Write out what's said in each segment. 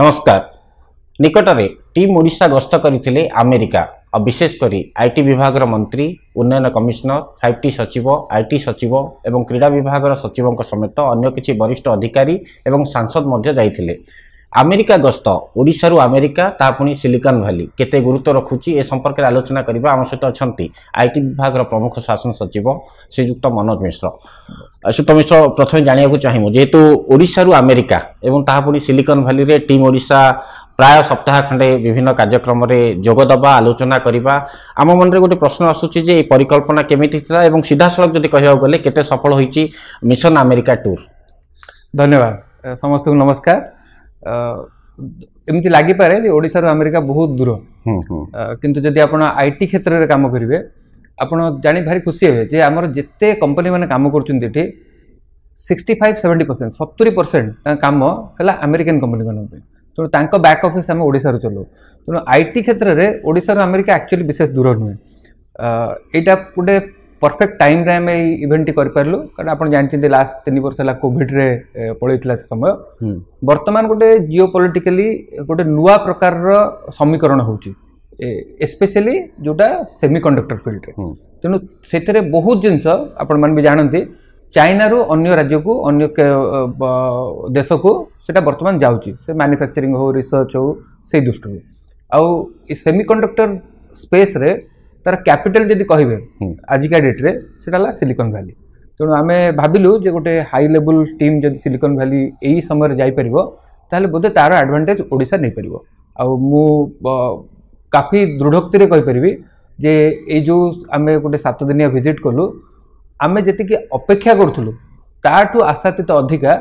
ନମସ୍କାର ନିକଟରେ ଟିମ୍ ଓଡ଼ିଶା ଗସ୍ତ କରିଥିଲେ ଆମେରିକା ଆଉ ବିଶେଷ କରି ଆଇ ଟି ବିଭାଗର ମନ୍ତ୍ରୀ ଉନ୍ନୟନ କମିଶନର ଫାଇଭ୍ ଟି ସଚିବ ଆଇ ଟି ସଚିବ ଏବଂ କ୍ରୀଡ଼ା ବିଭାଗର ସଚିବଙ୍କ ସମେତ ଅନ୍ୟ କିଛି ବରିଷ୍ଠ ଅଧିକାରୀ ଏବଂ ସାଂସଦ ମଧ୍ୟ ଯାଇଥିଲେ ଆମେରିକା ଗସ୍ତ ଓଡ଼ିଶାରୁ ଆମେରିକା ତା ପୁଣି ସିଲିକନ୍ ଭ୍ୟାଲି କେତେ ଗୁରୁତ୍ୱ ରଖୁଛି ଏ ସମ୍ପର୍କରେ ଆଲୋଚନା କରିବା ଆମ ସହିତ ଅଛନ୍ତି ଆଇ ଟି ବିଭାଗର ପ୍ରମୁଖ ଶାସନ ସଚିବ ଶ୍ରୀଯୁକ୍ତ ମନୋଜ ମିଶ୍ର ଶ୍ରୀଯୁକ୍ତ ମିଶ୍ର ପ୍ରଥମେ ଜାଣିବାକୁ ଚାହିଁବୁ ଯେହେତୁ ଓଡ଼ିଶାରୁ ଆମେରିକା ଏବଂ ତାହା ପୁଣି ସିଲିକନ୍ ଭ୍ୟାଲିରେ ଟିମ୍ ଓଡ଼ିଶା ପ୍ରାୟ ସପ୍ତାହ ଖଣ୍ଡେ ବିଭିନ୍ନ କାର୍ଯ୍ୟକ୍ରମରେ ଯୋଗ ଦେବା ଆଲୋଚନା କରିବା ଆମ ମନରେ ଗୋଟେ ପ୍ରଶ୍ନ ଆସୁଛି ଯେ ଏଇ ପରିକଳ୍ପନା କେମିତି ଥିଲା ଏବଂ ସିଧାସଳଖ ଯଦି କହିବାକୁ ଗଲେ କେତେ ସଫଳ ହୋଇଛି ମିଶନ୍ ଆମେରିକା ଟୁର୍ ଧନ୍ୟବାଦ ସମସ୍ତଙ୍କୁ ନମସ୍କାର ଏମିତି ଲାଗିପାରେ ଯେ ଓଡ଼ିଶାରୁ ଆମେରିକା ବହୁତ ଦୂର କିନ୍ତୁ ଯଦି ଆପଣ ଆଇ ଟି କ୍ଷେତ୍ରରେ କାମ କରିବେ ଆପଣ ଜାଣି ଭାରି ଖୁସି ହେବେ ଯେ ଆମର ଯେତେ କମ୍ପାନୀମାନେ କାମ କରୁଛନ୍ତି ଏଠି ସିକ୍ସଟି ଫାଇଭ୍ ସେଭେଣ୍ଟି ପରସେଣ୍ଟ ସତୁରି ପରସେଣ୍ଟ ତାଙ୍କ କାମ ହେଲା ଆମେରିକାନ କମ୍ପାନୀମାନଙ୍କ ପାଇଁ ତେଣୁ ତାଙ୍କ ବ୍ୟାକ୍ ଅଫିସ୍ ଆମେ ଓଡ଼ିଶାରୁ ଚଲୁ ତେଣୁ ଆଇ ଟି କ୍ଷେତ୍ରରେ ଓଡ଼ିଶାରୁ ଆମେରିକା ଆକ୍ଚୁଆଲି ବିଶେଷ ଦୂର ନୁହେଁ ଏଇଟା ଗୋଟେ परफेक्ट टाइम आम इवेंट टी करपारू कारण आप जानते लास्ट तीन वर्ष है कॉविड्रे रे से समय बर्तमान गोटे जिओ पलिटिकाली गोटे नुआ प्रकार समीकरण हो स्पेशली जोटा सेमी कंडक्टर फिल्ड रे तेणु से बहुत जिनस भी जानते ଚାଇନାରୁ ଅନ୍ୟ को देश को सीटा बर्तमान ଯାଉଛି मानुफैक्चरी हो ହେଉ हो दृष्टि आउ सेमी कंडक्टर स्पेस रे তার ক্যাপিটাল যদি କହିବେ ଆଜିକା ଡେଟ୍ରେ ସେଇଟା ହେଲା ସିଲିକନ୍ ଭ୍ୟାଲି ତେଣୁ ଆମେ ଭାବିଲୁ ଯେ ଗୋଟେ ହାଇ ଲେବୁଲ୍ ଟିମ୍ ଯଦି ସିଲିକନ୍ ଭ୍ୟାଲି ଏଇ ସମୟରେ ଯାଇପାରିବ ତାହେଲେ ବୋଧେ ତାର ଆଡ଼ଭାଣ୍ଟେଜ୍ ଓଡ଼ିଶା ନେଇପାରିବ ଆଉ ମୁଁ କାଫି ଦୃଢ଼ୋକ୍ତିରେ କହିପାରିବି ଯେ ଏଇ ଯେଉଁ ଆମେ ଗୋଟେ ସାତ ଦିନିଆ ଭିଜିଟ୍ କଲୁ ଆମେ ଯେତିକି ଅପେକ୍ଷା କରୁଥିଲୁ ତାଠୁ ଆଶାତୀତ ଅଧିକା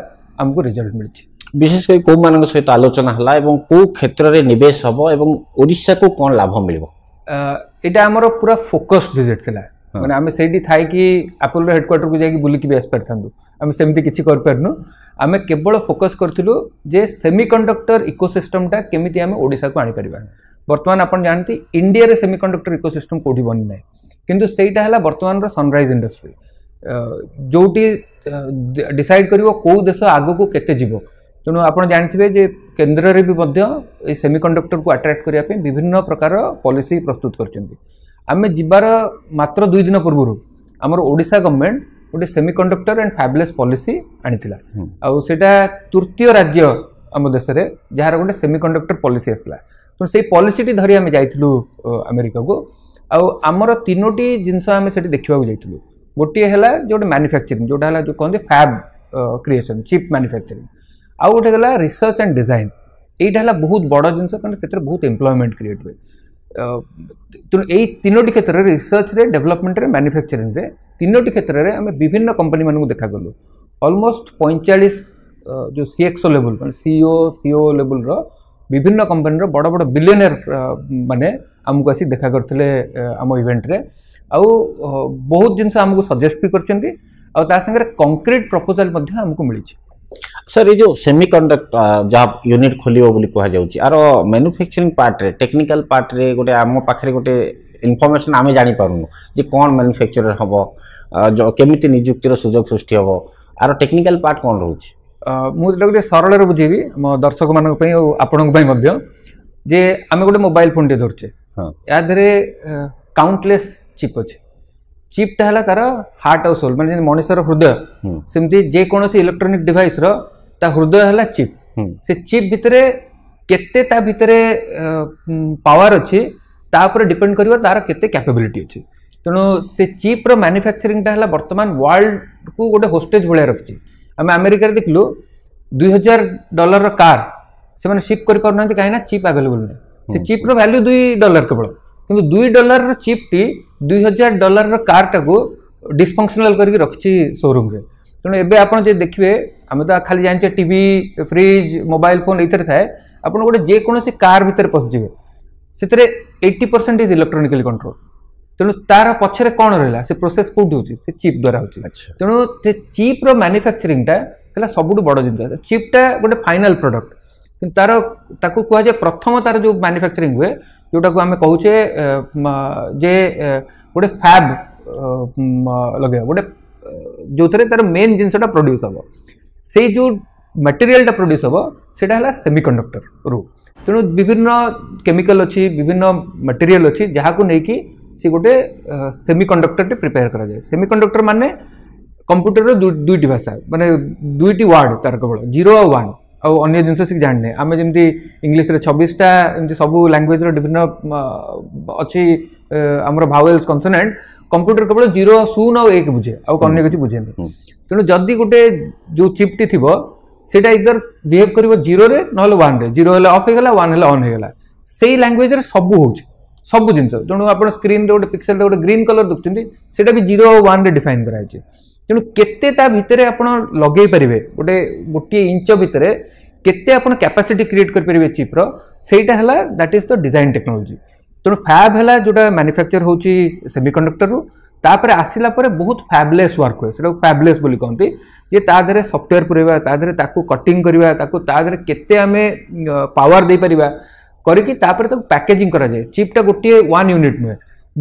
ଆମକୁ ରେଜଲ୍ଟ ମିଳିଛି ବିଶେଷ କରି କେଉଁମାନଙ୍କ ସହିତ ଆଲୋଚନା ହେଲା ଏବଂ କେଉଁ କ୍ଷେତ୍ରରେ ନିବେଶ ହେବ ଏବଂ ଓଡ଼ିଶାକୁ କ'ଣ ଲାଭ ମିଳିବ এটা আমার পুরা ফোকসড ভিজিট লা মানে আমি সেইটি থাইকি ଆପଲ୍ର ହେଡ଼କ୍ୱାର୍ଟରକୁ ଯାଇକି ବୁଲିକି ବି ଆସିପାରିଥାନ୍ତୁ ଆମେ ସେମିତି କିଛି କରିପାରୁନୁ ଆମେ କେବଳ ଫୋକସ୍ କରିଥିଲୁ ଯେ ସେମି କଣ୍ଡକ୍ଟର ଇକୋସିଷ୍ଟମଟା କେମିତି ଆମେ ଓଡ଼ିଶାକୁ ଆଣିପାରିବା ବର୍ତ୍ତମାନ ଆପଣ ଜାଣନ୍ତି ଇଣ୍ଡିଆରେ ସେମି କଣ୍ଡକ୍ଟର ଇକୋସିଷ୍ଟମ କେଉଁଠି ବନିନାହିଁ କିନ୍ତୁ ସେଇଟା ହେଲା ବର୍ତ୍ତମାନର ସନରାଇଜ୍ ଇଣ୍ଡଷ୍ଟ୍ରି ଯେଉଁଠି ଡିସାଇଡ୍ କରିବ କେଉଁ ଦେଶ ଆଗକୁ କେତେ ଯିବ ତେଣୁ ଆପଣ ଜାଣିଥିବେ ଯେ केन्द्र रे भी मध्य सेमिकंडक्टर को अट्राक्ट करने विभिन्न प्रकार पलिस प्रस्तुत करें जबार मात्र दुई दिन पूर्व आमर ओडा गवर्णमेंट गोटे सेमिकंडक्टर एंड फैबलेस पलिसी आनी आईटा तृतीय राज्य आम देश में जार गोटे सेमिकंडक्टर पलिस आसला तो से पलिसीटी धरी आम जा आमेरिका को आमर तीनो जिनस देखा जाइलु गोटे है जो मानुफैक्चरी जोटा जो कहते फैब क्रिएसन चिप मानुफैक्चरी आउ गोटे गाला रिसर्च एंड डिजाइन यही है बहुत बड़ जिन क्या बहुत एम्प्लयमेंट क्रिएट हुए तेनोटी क्षेत्र में रिसर्च रे डेवलपमेंट रे मैन्युफैक्चरिंग रे तीनोटी क्षेत्र में आम विभिन्न कंपनी मान देखा गलु अलमोस्ट पैंचाश जो सीएक्सओ लेवल मैं सीओ सीओ लेवल विभिन्न कंपनी बड़ बड़ बिलियनर मैंने आमको आसी देखा करते आम इवेंट्रे आ बहुत जिनस आमको सजेस्ट भी करते कंक्रीट प्रपोजाल आमको मिली ସାର୍ ଏଇ ଯେଉଁ ସେମି କଣ୍ଡକ୍ଟ ଯାହା ୟୁନିଟ୍ ଖୋଲିବ ବୋଲି କୁହାଯାଉଛି ଆର ମ୍ୟାନୁଫ୍ୟାକ୍ଚରିଂ ପାର୍ଟରେ ଟେକ୍ନିକାଲ ପାର୍ଟରେ ଗୋଟେ ଆମ ପାଖରେ ଗୋଟେ ଇନଫର୍ମେସନ୍ ଆମେ ଜାଣିପାରୁନୁ ଯେ କ'ଣ ମ୍ୟାନୁଫ୍ୟାକ୍ଚର ହେବ କେମିତି ନିଯୁକ୍ତିର ସୁଯୋଗ ସୃଷ୍ଟି ହେବ ଆର ଟେକ୍ନିକାଲ ପାର୍ଟ କ'ଣ ରହୁଛି ମୁଁ ଯେଉଁଟା ଗୋଟେ ସରଳରେ ବୁଝିବି ମୋ ଦର୍ଶକମାନଙ୍କ ପାଇଁ ଆଉ ଆପଣଙ୍କ ପାଇଁ ମଧ୍ୟ ଯେ ଆମେ ଗୋଟେ ମୋବାଇଲ ଫୋନ୍ଟେ ଧରୁଛେ ହଁ ୟା ଦେହରେ କାଉଣ୍ଟଲେସ୍ ଚିପ୍ ଅଛି ଚିପ୍ ଟା ହେଲା ତାର ହାର୍ଟ ଆଉ ସୋଲ୍ ମାନେ ଯେମିତି ମଣିଷର ହୃଦୟ ସେମିତି ଯେକୌଣସି ଇଲେକ୍ଟ୍ରୋନିକ ଡିଭାଇସର ତା ହୃଦୟ ହେଲା ଚିପ୍ ସେ ଚିପ୍ ଭିତରେ କେତେ ତା ଭିତରେ ପାୱାର ଅଛି ତା ଉପରେ ଡିପେଣ୍ଡ କରିବ ତାର କେତେ କ୍ୟାପେବିଲିଟି ଅଛି ତେଣୁ ସେ ଚିପ୍ର ମ୍ୟାନୁଫ୍ୟାକ୍ଚରିଂଟା ହେଲା ବର୍ତ୍ତମାନ ୱାର୍ଲଡକୁ ଗୋଟେ ହୋଷ୍ଟେଜ୍ ଭଳିଆ ରଖିଛି ଆମେ ଆମେରିକାରେ ଦେଖିଲୁ ଦୁଇ ହଜାର ଡଲାରର କାର୍ ସେମାନେ ସିପ୍ କରିପାରୁନାହାନ୍ତି କାହିଁକିନା ଚିପ୍ ଆଭେଲେବୁଲ୍ ନାହିଁ ସେ ଚିପ୍ର ଭ୍ୟାଲ୍ୟୁ ଦୁଇ ଡଲାର କେବଳ କିନ୍ତୁ ଦୁଇ ଡଲାରର ଚିପ୍ଟି ଦୁଇ ହଜାର ଡଲାରର କାର୍ଟାକୁ ଡିସଫଙ୍କସନାଲ୍ କରିକି ରଖିଛି ସୋରୁମ୍ରେ ତେଣୁ ଏବେ ଆପଣ ଯଦି ଦେଖିବେ ଆମେ ତ ଖାଲି ଜାଣିଛେ ଟିଭି ଫ୍ରିଜ୍ ମୋବାଇଲ୍ ଫୋନ୍ ଏଇଥିରେ ଥାଏ ଆପଣ ଗୋଟେ ଯେକୌଣସି କାର୍ ଭିତରେ ପଶିଯିବେ ସେଥିରେ eighty percent is electronically control ତେଣୁ ତାର ପଛରେ କ'ଣ ରହିଲା ସେ ପ୍ରୋସେସ୍ କେଉଁଠି ହେଉଛି ସେ ଚିପ୍ ଦ୍ୱାରା ହେଉଛି ତେଣୁ ସେ ଚିପ୍ର ମ୍ୟାନୁଫ୍ୟାକ୍ଚରିଂଟା ହେଲା ସବୁଠୁ ବଡ଼ ଜିନିଷ ଚିପ୍ଟା ଗୋଟେ ଫାଇନାଲ୍ ପ୍ରଡ଼କ୍ଟ କିନ୍ତୁ ତାର ତାକୁ କୁହାଯାଏ ପ୍ରଥମ ତାର ଯେଉଁ ମ୍ୟାନୁଫ୍ୟାକ୍ଚରିଂ ହୁଏ ଯେଉଁଟାକୁ ଆମେ କହୁଛେ ଯେ ଗୋଟେ ଫ୍ୟାବ୍ ଲଗେଇବା ଗୋଟେ ଯେଉଁଥିରେ ତାର ମେନ୍ ଜିନିଷଟା ପ୍ରଡ୍ୟୁସ୍ ହେବ ସେଇ ଯେଉଁ ମେଟେରିଆଲଟା ପ୍ରଡ୍ୟୁସ୍ ହେବ ସେଇଟା ହେଲା ସେମିକଣ୍ଡକ୍ଟରରୁ ତେଣୁ ବିଭିନ୍ନ କେମିକାଲ ଅଛି ବିଭିନ୍ନ ମେଟେରିଆଲ ଅଛି ଯାହାକୁ ନେଇକି ସେ ଗୋଟେ ସେମିକଣ୍ଡକ୍ଟରଟି ପ୍ରିପେୟାର କରାଯାଏ ସେମିକଣ୍ଡକ୍ଟର ମାନେ କମ୍ପ୍ୟୁଟରର ଦୁଇଟି ଭାଷା ମାନେ ଦୁଇଟି ୱାର୍ଡ଼ ତାର କେବଳ ଜିରୋ ଆଉ ୱାନ୍ ଆଉ ଅନ୍ୟ ଜିନିଷ ସେ ଜାଣିନେ ଆମେ ଯେମିତି ଇଂଲିଶରେ ଛବିଶଟା ଏମିତି ସବୁ ଲାଙ୍ଗୁଏଜ୍ର ବିଭିନ୍ନ ଅଛି ଆମର ଭାୱେଲ୍ସ କନସୋନାଣ୍ଟ କମ୍ପ୍ୟୁଟର କେବଳ ଜିରୋ ଶୂନ ଆଉ ଏକ ବୁଝେ ଆଉ ଅନ୍ୟ କିଛି ବୁଝେନି ତେଣୁ ଯଦି ଗୋଟେ ଯେଉଁ ଚିପ୍ଟି ଥିବ ସେଇଟା ଇଦର ବିହେଭ୍ କରିବ ଜିରୋରେ ନହେଲେ ୱାନ୍ରେ ଜିରୋ ହେଲେ ଅଫ୍ ହେଇଗଲା ୱାନ୍ ହେଲେ ଅନ୍ ହେଇଗଲା ସେଇ ଲାଙ୍ଗୁଏଜ୍ରେ ସବୁ ହେଉଛି ସବୁ ଜିନିଷ ତେଣୁ ଆପଣ ସ୍କ୍ରିନ୍ରେ ଗୋଟେ ପିକ୍ସେଲ୍ରେ ଗୋଟେ ଗ୍ରୀନ୍ କଲର୍ ଦେଖୁଛନ୍ତି ସେଇଟା ବି ଜିରୋ ଆଉ ୱାନ୍ରେ ଡିଫାଇନ୍ କରାହେଇଛି तेणु केतरे आप लगे पारे गोटे गोटे इंच भितर केपासीटी क्रिएट करेंगे चिप्र सेटा है that is the design technology तेनाली फैब है जो मानुफैक्चर होमि कंडक्टर तापर आसला बहुत फैबलेस वर्क हुए फैबलेस कहते हैं सफ्टवेयर पूरे कटिंग करते पावर दे पार करके पैकेजिंग कराए चिप्टा गोटे वन यूनिट नुहे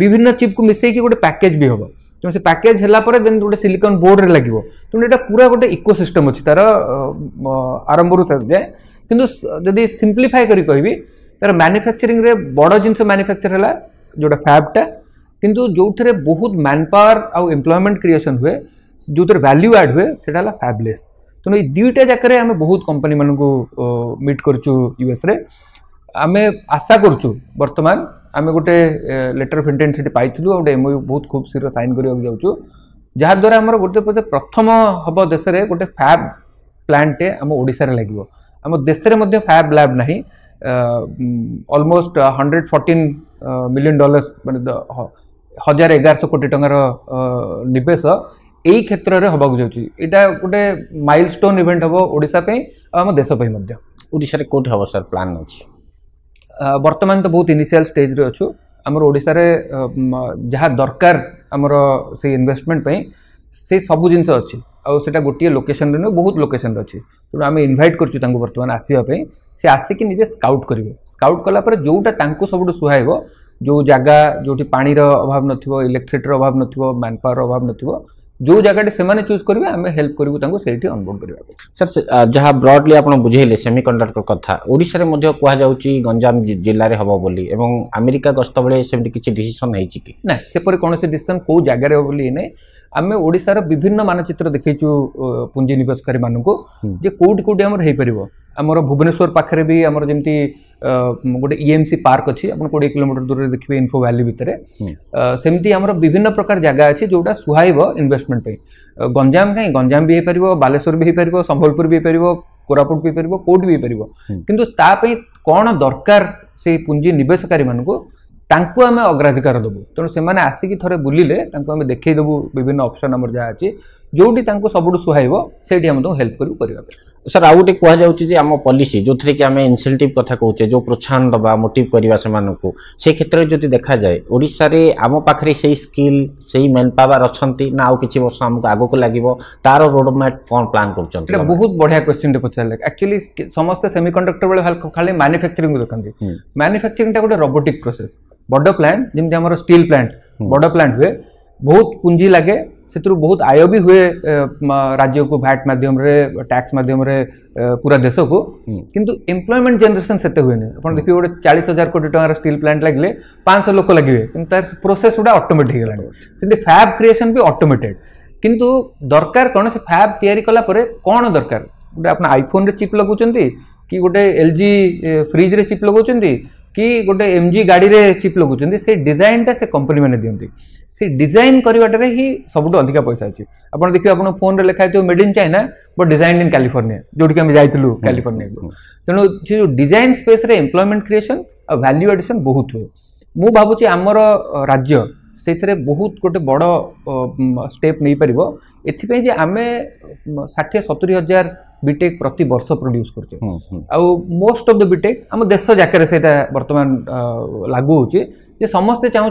विभिन्न चिप को मिसेक गोटे पैकेज भी हम से पैकेज हेलापर देन गोटे सिलिकन बोर्ड में लगे तेनालीरु पूरा गोटे इको सिस्टम अच्छी तार आरंभ रू शेष जाए कि सिंप्लीफाई कर तर मानुफैक्चरिंग बड़ जिन मानुफैक्चर है जो फैबटा कि जो बहुत मैन पावर आउ एम्प्लयमेंट क्रिएसन हुए जो थे भैल्यू आड हुए से फैबलेस तेना दुईटा जगह आम बहुत कंपनी मानक मिट कर यूएस आम आशा करतमान ଆମେ ଗୋଟେ ଲେଟର୍ ଅଫ୍ ଇଣ୍ଟେନ୍ ସେଠି ପାଇଥିଲୁ ଆଉ ଗୋଟେ ଏମ୍ଓ ବହୁତ ଖୁବ୍ ଶୀଘ୍ର ସାଇନ୍ କରିବାକୁ ଯାଉଛୁ ଯାହାଦ୍ୱାରା ଆମର ଗୋଟେ ବୋଧେ ପ୍ରଥମ ହେବ ଦେଶରେ ଗୋଟେ ଫ୍ୟାବ୍ ପ୍ଲାଣ୍ଟଟେ ଆମ ଓଡ଼ିଶାରେ ଲାଗିବ ଆମ ଦେଶରେ ମଧ୍ୟ ଫ୍ୟାବ୍ ଲ୍ୟାବ୍ ନାହିଁ almost hundred fourteen million dollars ମାନେ ହଜାର ଏଗାରଶହ କୋଟି ଟଙ୍କାର ନିବେଶ ଏଇ କ୍ଷେତ୍ରରେ ହେବାକୁ ଯାଉଛି ଏଇଟା ଗୋଟେ ମାଇଲ୍ ଷ୍ଟୋନ୍ ଇଭେଣ୍ଟ ହେବ ଓଡ଼ିଶା ପାଇଁ ଆଉ ଆମ ଦେଶ ପାଇଁ ମଧ୍ୟ ଓଡ଼ିଶାରେ କେଉଁଠି ହେବ ସାର୍ ପ୍ଲାନ୍ ଅଛି বর্তমান তো বহুত ইনিসিয়াল স্টেজরে অছু আমার ওড়শার যা দরকার আমার সেই ইনভেস্টমেন্ট পাই সে সবু জিনিস অছি আটা গোটিয়ে লোকেসন নুহ বহুত লোকেসন অছি তেমন আমি ইনভাইট করছু তাঁকু বর্তমান আসবা সে আসিকি নিজে স্কাউট করবে স্কাউট কলাপরে যেটা তাঁকু সবুঠু সুহাইব जो जगा जोटी पाणीर अभाव नथिबो इलेक्ट्रिटर अभाव नथिबो मैनपावर अभाव नथिबो जो जगह से चूज करेंगे आम हेल्प करूँगी अनबोर्ड करने सर जहाँ ब्रडली आप बुझेले सेमिकंडक्टर कथा ओडे कहुच्छ गंजाम जिले में हम बोली आमेरिका गस्त बेले किसी डीसीसन कि ना सेपर कौन से डीसीसन कौ जगार बोली हो आम ओडार विभिन्न मानचित्र देखे पुंजनिवेशी मानक हम्म। कौटि कौटी हो पार ଆମର ଭୁବନେଶ୍ୱର ପାଖରେ ବି ଆମର ଯେମିତି ଗୋଟେ ଇଏମ୍ସି ପାର୍କ ଅଛି ଆପଣ କୋଡ଼ିଏ କିଲୋମିଟର ଦୂରରେ ଦେଖିବେ ଇନ୍ଫୋ ଭ୍ୟାଲି ଭିତରେ ସେମିତି ଆମର ବିଭିନ୍ନ ପ୍ରକାର ଜାଗା ଅଛି ଯେଉଁଟା ସୁହାଇବ ଇନଭେଷ୍ଟମେଣ୍ଟ ପାଇଁ ଗଞ୍ଜାମ କାହିଁ ଗଞ୍ଜାମ ବି ହେଇପାରିବ ବାଲେଶ୍ୱର ବି ହେଇପାରିବ ସମ୍ବଲପୁର ବି ହେଇପାରିବ କୋରାପୁଟ ବି ହେଇପାରିବ କୋଉଠି ବି ହେଇପାରିବ କିନ୍ତୁ ତା ପାଇଁ କ'ଣ ଦରକାର ସେଇ ପୁଞ୍ଜି ନିବେଶକାରୀମାନଙ୍କୁ ତାଙ୍କୁ ଆମେ ଅଗ୍ରାଧିକାର ଦେବୁ ତେଣୁ ସେମାନେ ଆସିକି ଥରେ ବୁଲିଲେ ତାଙ୍କୁ ଆମେ ଦେଖେଇଦେବୁ ବିଭିନ୍ନ ଅପସନ୍ ଆମର ଯାହା ଅଛି ଯେଉଁଠି ତାଙ୍କୁ ସବୁଠୁ ସୁହାଇବ ସେଇଠି ଆମେ ତାଙ୍କୁ ହେଲ୍ପ କରିବୁ କରିବା ପାଇଁ ସାର୍ ଆଉ ଗୋଟେ କୁହାଯାଉଛି ଯେ ଆମ ପଲିସି ଯେଉଁଥିରେ କି ଆମେ ଇନସେଣ୍ଟିଭ୍ କଥା କହୁଛେ ଯେଉଁ ପ୍ରୋତ୍ସାହନ ଦେବା ମୋଟିଭ୍ କରିବା ସେମାନଙ୍କୁ ସେ କ୍ଷେତ୍ରରେ ଯଦି ଦେଖାଯାଏ ଓଡ଼ିଶାରେ ଆମ ପାଖରେ ସେଇ ସ୍କିଲ୍ ସେଇ ମ୍ୟାନ୍ ପାୱାର ଅଛନ୍ତି ନା ଆଉ କିଛି ବର୍ଷ ଆମକୁ ଆଗକୁ ଲାଗିବ ତାର ରୋଡ଼ ମ୍ୟାପ୍ କ'ଣ ପ୍ଲାନ୍ କରୁଛନ୍ତି ଏଇଟା ବହୁତ ବଢ଼ିଆ କ୍ୱେଶ୍ଚିନ୍ଟେ ପଚାରିଲେ ଆକ୍ଚୁଆଲି ସମସ୍ତେ ସେମି ବେଳେ ଖାଲି ମାନୁଫ୍ୟାକ୍ଚରିଂକୁ ଦେଖନ୍ତି ମାନୁଫ୍ୟାକ୍ଚରିଂଟା ଗୋଟେ ରୋବୋଟିକ୍ ପ୍ରୋସେସ୍ ବଡ଼ ପ୍ଲାଣ୍ଟ ଯେମିତି ଆମର ଷ୍ଟିଲ୍ ପ୍ଲାଣ୍ଟ ବଡ଼ ପ୍ଲାଣ୍ଟ ହୁଏ ବହୁତ ପୁଞ୍ଜି ଲାଗେ से बहुत आय भी हुए राज्य को भैट मध्यम टैक्स मध्यम पूरा देश को कितु एम्प्लयमेंट जेनेसन से हुए ना आप देखिए गोटे चालीस हजार कोटी टकर स्टिल प्लांट लगे पाँच सौ लोक लगे तार प्रोसेस गुटा अटोमेट हो गला फैब क्रिएसन भी अटोमेटेड किंतु दरकार कौन से फैब या कौन दरकार गोटे आप आईफोन चिप लगुं कि गोटे एल जी फ्रिज रे चिप लगे कि गोटे एम जी गाड़ी चिप लगे से डिजाइनटा से कंपनी मैंने दिखती ସେ ଡିଜାଇନ୍ କରିବାଟାରେ ହିଁ ସବୁଠୁ ଅଧିକା ପଇସା ଅଛି ଆପଣ ଦେଖିବେ ଆପଣ ଫୋନ୍ରେ ଲେଖା ହେଇଥିବ made in China but design in California ଯେଉଁଠିକି ଆମେ ଯାଇଥିଲୁ କାଲିଫର୍ଣ୍ଣିଆକୁ ତେଣୁ ସେ ଯେଉଁ ଡିଜାଇନ୍ ସ୍ପେସ୍ରେ ଏମ୍ପ୍ଲୟମେଣ୍ଟ କ୍ରିଏସନ୍ ଆଉ ଭାଲ୍ୟୁ ଆଡ଼ିସନ୍ ବହୁତ ହୁଏ ମୁଁ ଭାବୁଛି ଆମର ରାଜ୍ୟ ସେଥିରେ ବହୁତ ଗୋଟେ ବଡ଼ ଷ୍ଟେପ୍ ନେଇପାରିବ ଏଥିପାଇଁ ଯେ ଆମେ ଷାଠିଏ ସତୁରି ହଜାର ବିଟେକ୍ ପ୍ରତି ବର୍ଷ ପ୍ରଡ୍ୟୁସ୍ କରୁଛେ ଆଉ ମୋଷ୍ଟ ଅଫ୍ ଦ ବିଟେକ୍ ଆମ ଦେଶ ଯାକରେ ସେଇଟା ବର୍ତ୍ତମାନ ଲାଗୁ ହେଉଛି ये समस्ते चाहूँ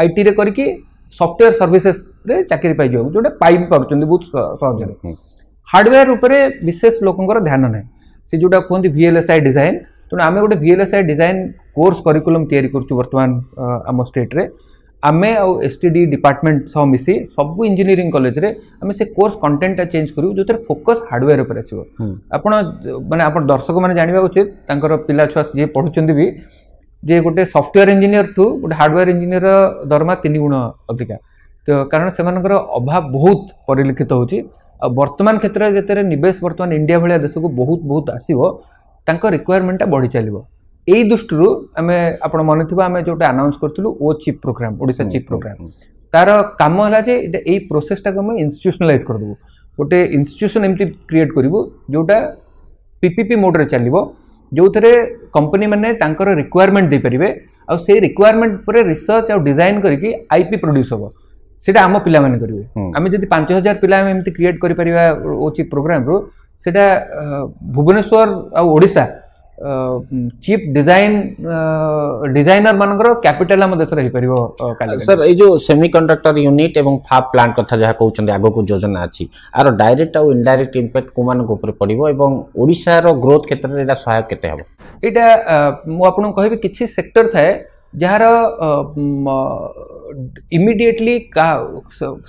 आई टी कर सफ्टवेयर सर्विसेस चाकरी पाइज जो पाई बहुत सहजे हार्डवेयर उपर विशेष लोकर ध्यान ना से जोटा कहते V L S I design तेनाली गोटे V L S I design course curriculum वर्तमान आम स्टेट रे आम एस टी डी डिपार्टमेंट सह मिस सब इंजीनियरिंग कॉलेज रे आम से कोर्स कंटेन्ट चेंज कर जो फोकस हार्डवेयर पर आसो आप मैंने दर्शक मैंने जानवा उचित पिला छुआ जी पढ़ुंट भी ଯେ ଗୋଟେ ସଫ୍ଟୱେୟାର ଇଞ୍ଜିନିୟରଠୁ ଗୋଟେ ହାର୍ଡ଼ୱେୟାର ଇଞ୍ଜିନିୟର ଦରମା ତିନି ଗୁଣ ଅଧିକା ତ କାରଣ ସେମାନଙ୍କର ଅଭାବ ବହୁତ ପରିଲକ୍ଷିତ ହେଉଛି ଆଉ ବର୍ତ୍ତମାନ କ୍ଷେତ୍ରରେ ଯେତେବେଳେ ନିବେଶ ବର୍ତ୍ତମାନ ଇଣ୍ଡିଆ ଭଳିଆ ଦେଶକୁ ବହୁତ ବହୁତ ଆସିବ ତାଙ୍କ ରିକ୍ୱାରମେଣ୍ଟଟା ବଢ଼ି ଚାଲିବ ଏଇ ଦୃଷ୍ଟିରୁ ଆମେ ଆପଣ ମନେଥିବ ଆମେ ଯେଉଁଟା ଆନାଉନ୍ସ କରିଥିଲୁ ଓ chip program Odisha chip program ତାର କାମ ହେଲା ଯେ ଏଇଟା ଏଇ ପ୍ରୋସେସ୍ଟାକୁ ଆମେ ଇନଷ୍ଟିଚ୍ୟୁସନାଲାଇଜ୍ କରିଦେବୁ ଗୋଟେ ଇନଷ୍ଟିଚ୍ୟୁସନ୍ ଏମିତି କ୍ରିଏଟ୍ କରିବୁ ଯେଉଁଟା ପିପିପି ମୋଡ଼ରେ ଚାଲିବ ଯେଉଁଥିରେ କମ୍ପାନୀମାନେ ତାଙ୍କର ରିକ୍ୱାରମେଣ୍ଟ ଦେଇପାରିବେ ଆଉ ସେଇ ରିକ୍ୱାରମେଣ୍ଟ ପରେ ରିସର୍ଚ୍ଚ ଆଉ ଡିଜାଇନ୍ କରିକି ଆଇପି ପ୍ରଡ୍ୟୁସ୍ ହେବ ସେଇଟା ଆମ ପିଲାମାନେ କରିବେ ଆମେ ଯଦି ପାଞ୍ଚ ହଜାର ପିଲା ଆମେ ଏମିତି କ୍ରିଏଟ୍ କରିପାରିବା ଉଚିତ ପ୍ରୋଗ୍ରାମରୁ ସେଇଟା ଭୁବନେଶ୍ୱର ଆଉ ଓଡ଼ିଶା चीप डिजाइन डिजाइनर मान कैपिटल आम देश रही सर ये सेमिकंडक्टर यूनिट और फाब प्लांट कथ जहाँ कहते आग को योजना अच्छी आर डायरेक्ट आउ इनडाइरेक्ट इंपैक्ट को मान पड़ोार ग्रोथ क्षेत्र में यहाँ सहायक के कह कि सेक्टर थाए जार इमिडिएटली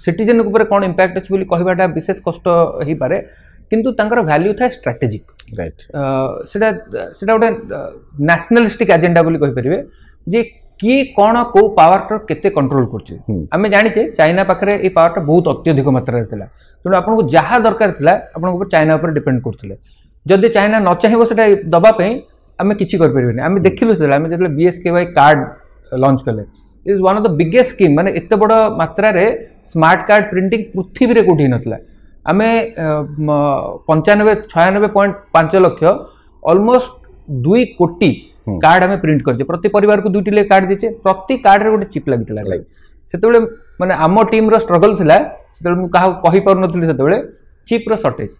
सिटन कौन इंपैक्ट अच्छे कहवाटा विशेष कष्ट हो पाए किंतु तंकर वैल्यू था स्ट्रेटेजिक राइट सेटा सेटा उठे एजेंडा बोली कहि परिवे जे किए कौन कौ पावर के कंट्रोल करें जाने चाइना पाखे ये पावर बहुत अत्यधिक मात्रा था तेनाली जहाँ दरकार था आप चाइना पर डिपेंड करते जदि चाइना न चाहे से दवापी आम किसी करें देख लु से आम जो बी वाई कार्ड लंच कले is one of the biggest scheme मानते बड़ मात्र स्मार्ट कार्ड प्रिंटिंग पृथ्वी में कौटी नाला ଆମେ ପଞ୍ଚାନବେ ଛୟାନବେ ପଏଣ୍ଟ ପାଞ୍ଚ ଲକ୍ଷ ଅଲମୋଷ୍ଟ ଦୁଇ କୋଟି କାର୍ଡ ଆମେ ପ୍ରିଣ୍ଟ କରିଛେ ପ୍ରତି ପରିବାରକୁ ଦୁଇଟି ଲେଖା କାର୍ଡ ଦେଇଛେ ପ୍ରତି କାର୍ଡରେ ଗୋଟେ ଚିପ୍ ଲାଗିଥିଲା ସେତେବେଳେ ମାନେ ଆମ ଟିମ୍ର ଷ୍ଟ୍ରଗଲ୍ ଥିଲା ସେତେବେଳେ ମୁଁ କାହାକୁ କହିପାରୁନଥିଲି ସେତେବେଳେ ଚିପ୍ର ସର୍ଟେଜ୍